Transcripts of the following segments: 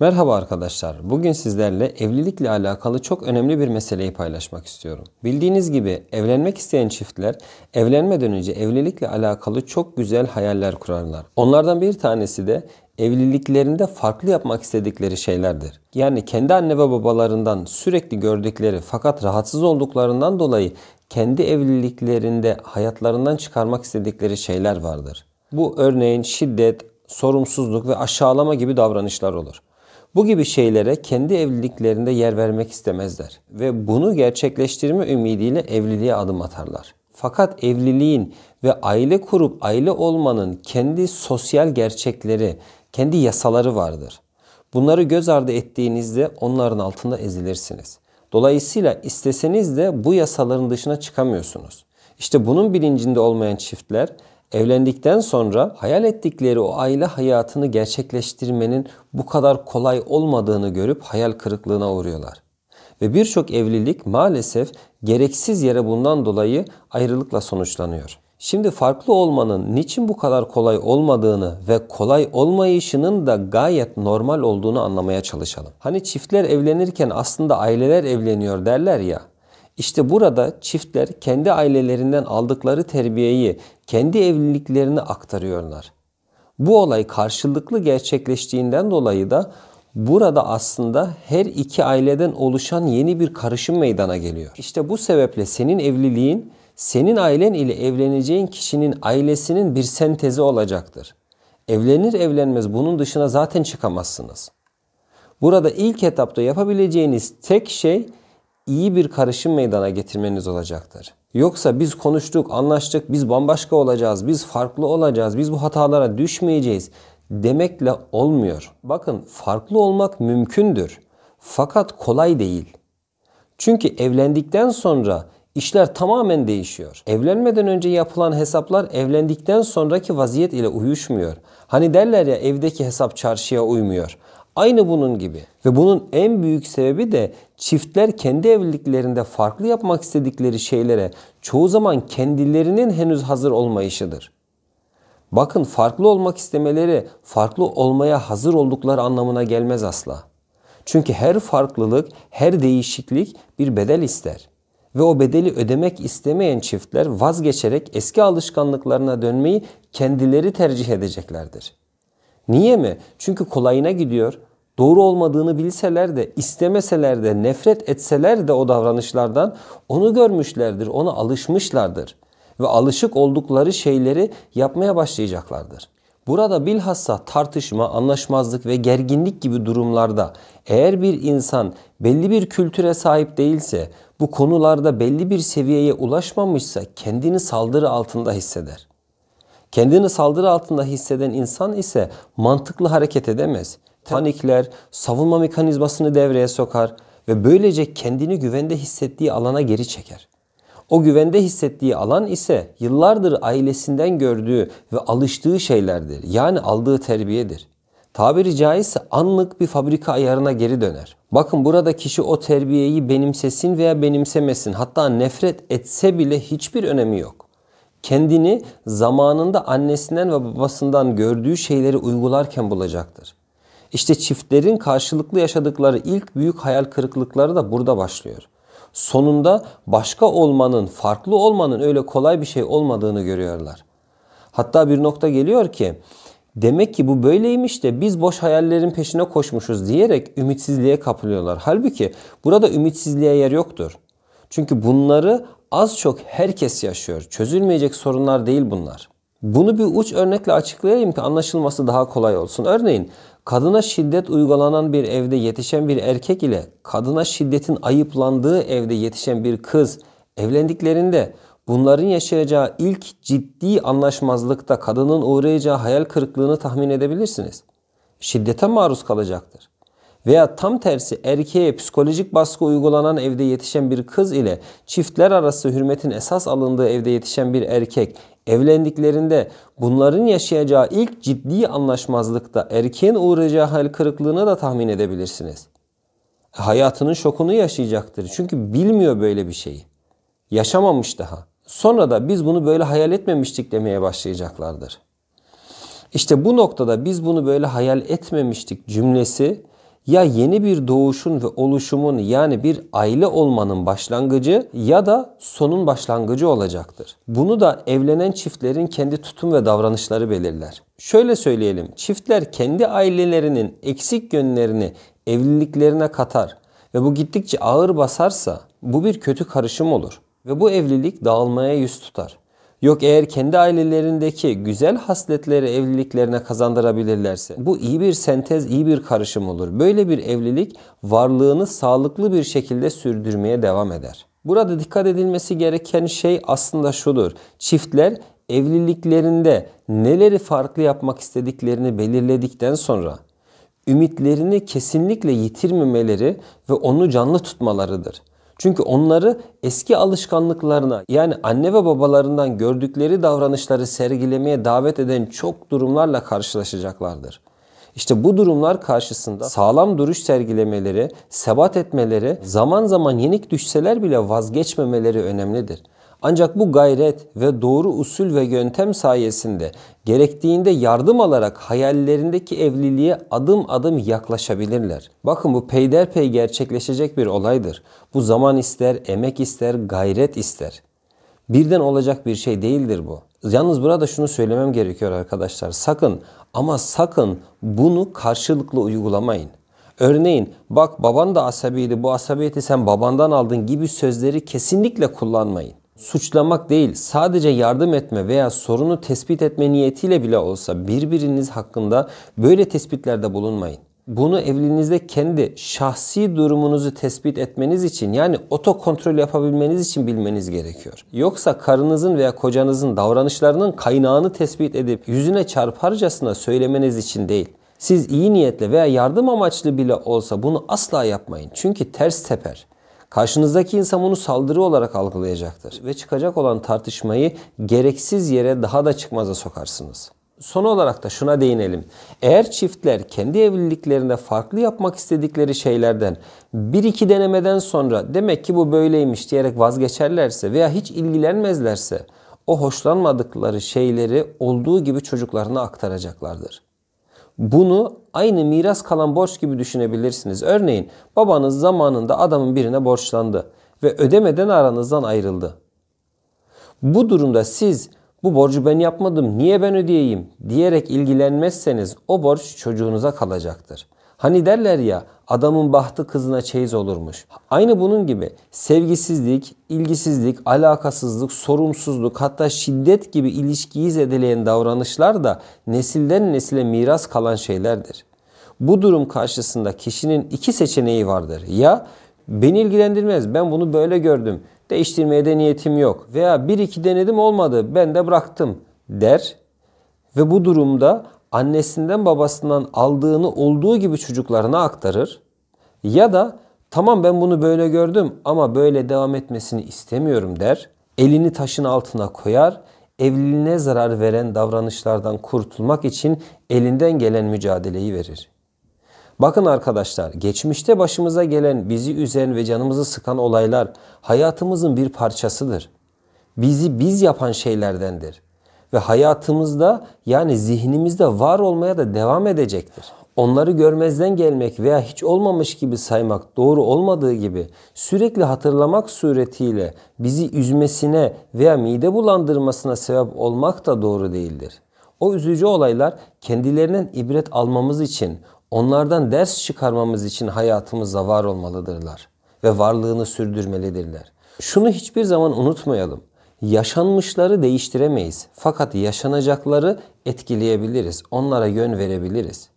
Merhaba arkadaşlar. Bugün sizlerle evlilikle alakalı çok önemli bir meseleyi paylaşmak istiyorum. Bildiğiniz gibi evlenmek isteyen çiftler evlenmeden önce evlilikle alakalı çok güzel hayaller kurarlar. Onlardan bir tanesi de evliliklerinde farklı yapmak istedikleri şeylerdir. Yani kendi anne ve babalarından sürekli gördükleri fakat rahatsız olduklarından dolayı kendi evliliklerinde hayatlarından çıkarmak istedikleri şeyler vardır. Bu örneğin şiddet, sorumsuzluk ve aşağılama gibi davranışlar olur. Bu gibi şeylere kendi evliliklerinde yer vermek istemezler ve bunu gerçekleştirme ümidiyle evliliğe adım atarlar. Fakat evliliğin ve aile kurup aile olmanın kendi sosyal gerçekleri, kendi yasaları vardır. Bunları göz ardı ettiğinizde onların altında ezilirsiniz. Dolayısıyla isteseniz de bu yasaların dışına çıkamıyorsunuz. İşte bunun bilincinde olmayan çiftler Evlendikten sonra hayal ettikleri o aile hayatını gerçekleştirmenin bu kadar kolay olmadığını görüp hayal kırıklığına uğruyorlar. Ve birçok evlilik maalesef gereksiz yere bundan dolayı ayrılıkla sonuçlanıyor. Şimdi farklı olmanın niçin bu kadar kolay olmadığını ve kolay olmayışının da gayet normal olduğunu anlamaya çalışalım. Hani çiftler evlenirken aslında aileler evleniyor derler ya. İşte burada çiftler kendi ailelerinden aldıkları terbiyeyi kendi evliliklerine aktarıyorlar. Bu olay karşılıklı gerçekleştiğinden dolayı da burada aslında her iki aileden oluşan yeni bir karışım meydana geliyor. İşte bu sebeple senin evliliğin senin ailen ile evleneceğin kişinin ailesinin bir sentezi olacaktır. Evlenir evlenmez bunun dışına zaten çıkamazsınız. Burada ilk etapta yapabileceğiniz tek şey iyi bir karışım meydana getirmeniz olacaktır. Yoksa biz konuştuk, anlaştık, biz bambaşka olacağız, biz farklı olacağız, biz bu hatalara düşmeyeceğiz demekle olmuyor. Bakın farklı olmak mümkündür. Fakat kolay değil. Çünkü evlendikten sonra işler tamamen değişiyor. Evlenmeden önce yapılan hesaplar evlendikten sonraki vaziyet ile uyuşmuyor. Hani derler ya evdeki hesap çarşıya uymuyor. Aynı bunun gibi ve bunun en büyük sebebi de çiftler kendi evliliklerinde farklı yapmak istedikleri şeylere çoğu zaman kendilerinin henüz hazır olmayışıdır. Bakın farklı olmak istemeleri farklı olmaya hazır oldukları anlamına gelmez asla. Çünkü her farklılık, her değişiklik bir bedel ister. Ve o bedeli ödemek istemeyen çiftler vazgeçerek eski alışkanlıklarına dönmeyi kendileri tercih edeceklerdir.'' Niye mi? Çünkü kolayına gidiyor. Doğru olmadığını bilseler de, istemeseler de, nefret etseler de o davranışlardan onu görmüşlerdir, ona alışmışlardır ve alışık oldukları şeyleri yapmaya başlayacaklardır. Burada bilhassa tartışma, anlaşmazlık ve gerginlik gibi durumlarda eğer bir insan belli bir kültüre sahip değilse, bu konularda belli bir seviyeye ulaşmamışsa kendini saldırı altında hisseder. Kendini saldırı altında hisseden insan ise mantıklı hareket edemez. Panikler, savunma mekanizmasını devreye sokar ve böylece kendini güvende hissettiği alana geri çeker. O güvende hissettiği alan ise yıllardır ailesinden gördüğü ve alıştığı şeylerdir. Yani aldığı terbiyedir. Tabiri caizse anlık bir fabrika ayarına geri döner. Bakın burada kişi o terbiyeyi benimsesin veya benimsemesin hatta nefret etse bile hiçbir önemi yok kendini zamanında annesinden ve babasından gördüğü şeyleri uygularken bulacaktır. İşte çiftlerin karşılıklı yaşadıkları ilk büyük hayal kırıklıkları da burada başlıyor. Sonunda başka olmanın, farklı olmanın öyle kolay bir şey olmadığını görüyorlar. Hatta bir nokta geliyor ki demek ki bu böyleymiş de biz boş hayallerin peşine koşmuşuz diyerek ümitsizliğe kapılıyorlar. Halbuki burada ümitsizliğe yer yoktur. Çünkü bunları az çok herkes yaşıyor. Çözülmeyecek sorunlar değil bunlar. Bunu bir uç örnekle açıklayayım ki anlaşılması daha kolay olsun. Örneğin kadına şiddet uygulanan bir evde yetişen bir erkek ile kadına şiddetin ayıplandığı evde yetişen bir kız evlendiklerinde bunların yaşayacağı ilk ciddi anlaşmazlıkta kadının uğrayacağı hayal kırıklığını tahmin edebilirsiniz. Şiddete maruz kalacaktır veya tam tersi erkeğe psikolojik baskı uygulanan evde yetişen bir kız ile çiftler arası hürmetin esas alındığı evde yetişen bir erkek evlendiklerinde bunların yaşayacağı ilk ciddi anlaşmazlıkta erkeğin uğrayacağı hal kırıklığını da tahmin edebilirsiniz. E, hayatının şokunu yaşayacaktır. Çünkü bilmiyor böyle bir şeyi. Yaşamamış daha. Sonra da biz bunu böyle hayal etmemiştik demeye başlayacaklardır. İşte bu noktada biz bunu böyle hayal etmemiştik cümlesi ya yeni bir doğuşun ve oluşumun yani bir aile olmanın başlangıcı ya da sonun başlangıcı olacaktır. Bunu da evlenen çiftlerin kendi tutum ve davranışları belirler. Şöyle söyleyelim, çiftler kendi ailelerinin eksik yönlerini evliliklerine katar ve bu gittikçe ağır basarsa bu bir kötü karışım olur ve bu evlilik dağılmaya yüz tutar. Yok eğer kendi ailelerindeki güzel hasletleri evliliklerine kazandırabilirlerse. Bu iyi bir sentez, iyi bir karışım olur. Böyle bir evlilik varlığını sağlıklı bir şekilde sürdürmeye devam eder. Burada dikkat edilmesi gereken şey aslında şudur. Çiftler evliliklerinde neleri farklı yapmak istediklerini belirledikten sonra ümitlerini kesinlikle yitirmemeleri ve onu canlı tutmalarıdır. Çünkü onları eski alışkanlıklarına yani anne ve babalarından gördükleri davranışları sergilemeye davet eden çok durumlarla karşılaşacaklardır. İşte bu durumlar karşısında sağlam duruş sergilemeleri, sebat etmeleri, zaman zaman yenik düşseler bile vazgeçmemeleri önemlidir. Ancak bu gayret ve doğru usul ve yöntem sayesinde gerektiğinde yardım alarak hayallerindeki evliliğe adım adım yaklaşabilirler. Bakın bu peyderpey gerçekleşecek bir olaydır. Bu zaman ister, emek ister, gayret ister. Birden olacak bir şey değildir bu. Yalnız burada şunu söylemem gerekiyor arkadaşlar. Sakın ama sakın bunu karşılıklı uygulamayın. Örneğin bak baban da asabiydi bu asabiyeti sen babandan aldın gibi sözleri kesinlikle kullanmayın suçlamak değil, sadece yardım etme veya sorunu tespit etme niyetiyle bile olsa birbiriniz hakkında böyle tespitlerde bulunmayın. Bunu evliliğinizde kendi şahsi durumunuzu tespit etmeniz için yani oto kontrol yapabilmeniz için bilmeniz gerekiyor. Yoksa karınızın veya kocanızın davranışlarının kaynağını tespit edip yüzüne çarparcasına söylemeniz için değil. Siz iyi niyetle veya yardım amaçlı bile olsa bunu asla yapmayın. Çünkü ters teper. Karşınızdaki insan bunu saldırı olarak algılayacaktır ve çıkacak olan tartışmayı gereksiz yere daha da çıkmaza sokarsınız. Son olarak da şuna değinelim. Eğer çiftler kendi evliliklerinde farklı yapmak istedikleri şeylerden bir iki denemeden sonra demek ki bu böyleymiş diyerek vazgeçerlerse veya hiç ilgilenmezlerse o hoşlanmadıkları şeyleri olduğu gibi çocuklarına aktaracaklardır. Bunu aynı miras kalan borç gibi düşünebilirsiniz. Örneğin babanız zamanında adamın birine borçlandı ve ödemeden aranızdan ayrıldı. Bu durumda siz bu borcu ben yapmadım niye ben ödeyeyim diyerek ilgilenmezseniz o borç çocuğunuza kalacaktır. Hani derler ya Adamın bahtı kızına çeyiz olurmuş. Aynı bunun gibi sevgisizlik, ilgisizlik, alakasızlık, sorumsuzluk hatta şiddet gibi ilişkiyi zedeleyen davranışlar da nesilden nesile miras kalan şeylerdir. Bu durum karşısında kişinin iki seçeneği vardır. Ya beni ilgilendirmez ben bunu böyle gördüm değiştirmeye de niyetim yok veya bir iki denedim olmadı ben de bıraktım der ve bu durumda annesinden babasından aldığını olduğu gibi çocuklarına aktarır ya da tamam ben bunu böyle gördüm ama böyle devam etmesini istemiyorum der. Elini taşın altına koyar. Evliliğine zarar veren davranışlardan kurtulmak için elinden gelen mücadeleyi verir. Bakın arkadaşlar, geçmişte başımıza gelen, bizi üzen ve canımızı sıkan olaylar hayatımızın bir parçasıdır. Bizi biz yapan şeylerdendir ve hayatımızda yani zihnimizde var olmaya da devam edecektir. Onları görmezden gelmek veya hiç olmamış gibi saymak doğru olmadığı gibi sürekli hatırlamak suretiyle bizi üzmesine veya mide bulandırmasına sebep olmak da doğru değildir. O üzücü olaylar kendilerinden ibret almamız için, onlardan ders çıkarmamız için hayatımızda var olmalıdırlar ve varlığını sürdürmelidirler. Şunu hiçbir zaman unutmayalım. Yaşanmışları değiştiremeyiz. Fakat yaşanacakları etkileyebiliriz. Onlara yön verebiliriz.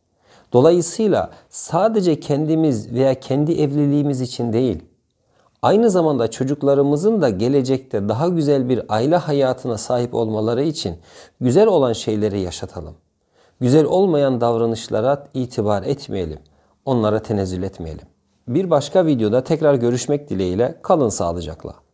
Dolayısıyla sadece kendimiz veya kendi evliliğimiz için değil, aynı zamanda çocuklarımızın da gelecekte daha güzel bir aile hayatına sahip olmaları için güzel olan şeyleri yaşatalım. Güzel olmayan davranışlara itibar etmeyelim. Onlara tenezzül etmeyelim. Bir başka videoda tekrar görüşmek dileğiyle kalın sağlıcakla.